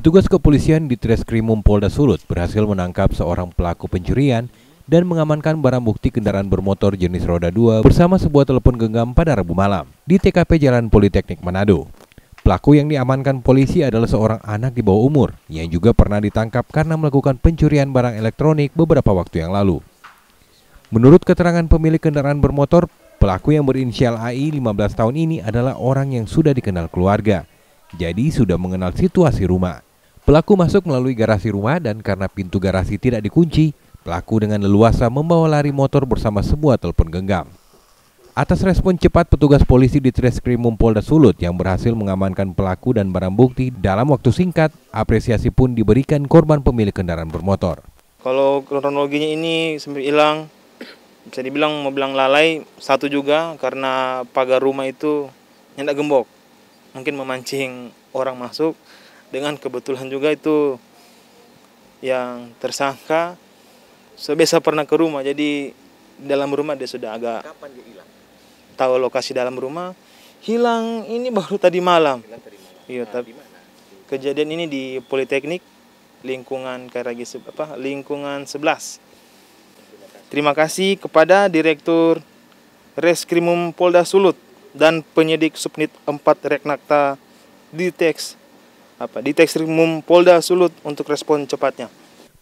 Petugas kepolisian di Treskrimum Polda Sulut berhasil menangkap seorang pelaku pencurian dan mengamankan barang bukti kendaraan bermotor jenis roda 2 bersama sebuah telepon genggam pada Rabu malam di TKP Jalan Politeknik Manado. Pelaku yang diamankan polisi adalah seorang anak di bawah umur yang juga pernah ditangkap karena melakukan pencurian barang elektronik beberapa waktu yang lalu. Menurut keterangan pemilik kendaraan bermotor, pelaku yang berinisial AI 15 tahun ini adalah orang yang sudah dikenal keluarga, jadi sudah mengenal situasi rumah. Pelaku masuk melalui garasi rumah dan karena pintu garasi tidak dikunci, pelaku dengan leluasa membawa lari motor bersama sebuah telepon genggam. Atas respon cepat petugas polisi di Treskrimum Polda Sulut yang berhasil mengamankan pelaku dan barang bukti dalam waktu singkat, apresiasi pun diberikan korban pemilik kendaraan bermotor. Kalau kronologinya ini hilang, bisa dibilang mau bilang lalai satu juga karena pagar rumah itu nyendak gembok. Mungkin memancing orang masuk, dengan kebetulan juga itu yang tersangka sebesar pernah ke rumah jadi dalam rumah dia sudah agak kapan dia hilang tahu lokasi dalam rumah hilang ini baru tadi malam, iya nah, kejadian ini di Politeknik lingkungan Karagi apa lingkungan 11 terima kasih. kepada Direktur Reskrimum Polda Sulut dan penyidik Subnit 4 Reknakta di teks apa di Tekstrimum Polda Sulut untuk respon cepatnya.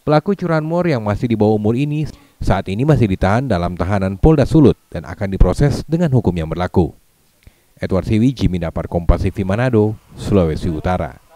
Pelaku curanmor yang masih di bawah umur ini saat ini masih ditahan dalam tahanan Polda Sulut dan akan diproses dengan hukum yang berlaku. Edward Siwi, Jimmy Dapar, Kompas TV Manado, Sulawesi Utara.